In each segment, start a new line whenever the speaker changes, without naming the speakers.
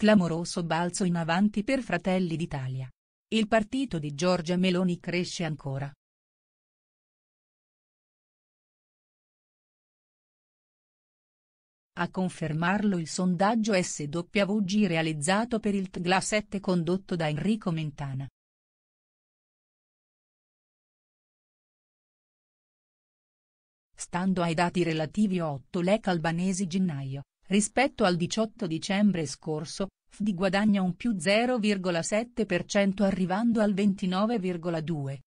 Clamoroso
balzo in avanti per Fratelli d'Italia. Il partito di Giorgia Meloni cresce ancora. A confermarlo il sondaggio SWG realizzato per il TGLA 7 condotto da Enrico Mentana. Stando ai dati relativi 8
lec albanesi gennaio, Rispetto al 18 dicembre scorso, FD guadagna
un più 0,7% arrivando al 29,2%.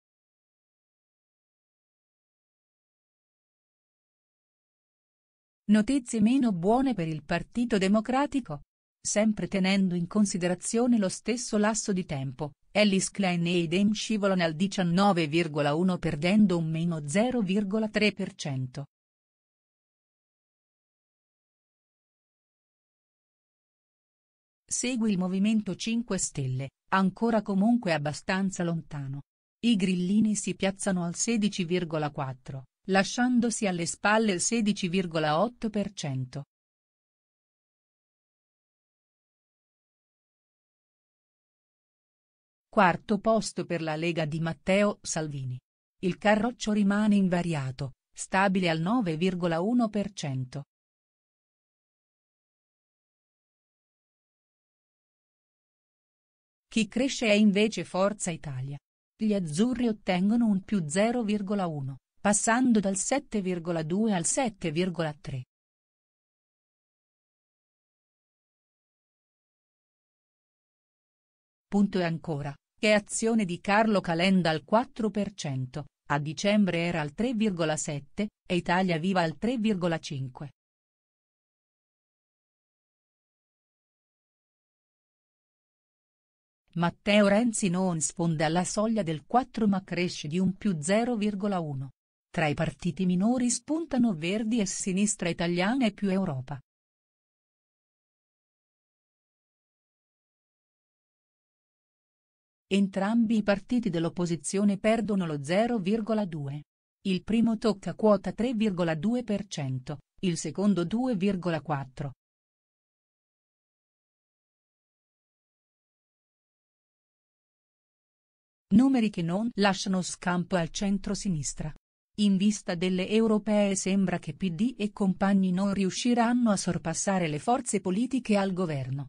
Notizie meno buone per il Partito Democratico. Sempre tenendo in
considerazione lo stesso lasso di tempo, Ellis Klein e Idem scivolano al 19,1
perdendo un meno 0,3%. Segui il Movimento 5 Stelle, ancora comunque abbastanza lontano. I grillini si
piazzano al 16,4, lasciandosi alle spalle il 16,8%.
Quarto posto per la Lega di Matteo Salvini. Il carroccio rimane invariato, stabile al 9,1%. Chi cresce è invece Forza Italia. Gli azzurri ottengono un più 0,1, passando dal 7,2 al 7,3. Punto e ancora, che azione di Carlo Calenda al 4%, a dicembre era al 3,7, e Italia Viva al 3,5. Matteo Renzi non sfonda la soglia del 4 ma cresce di un più 0,1. Tra i partiti minori spuntano Verdi e Sinistra Italiana e più Europa. Entrambi i partiti dell'opposizione perdono lo
0,2. Il primo tocca quota 3,2%, il
secondo 2,4%. numeri che non lasciano scampo
al centro-sinistra. In vista delle europee sembra che PD e compagni
non riusciranno a sorpassare le forze politiche al governo,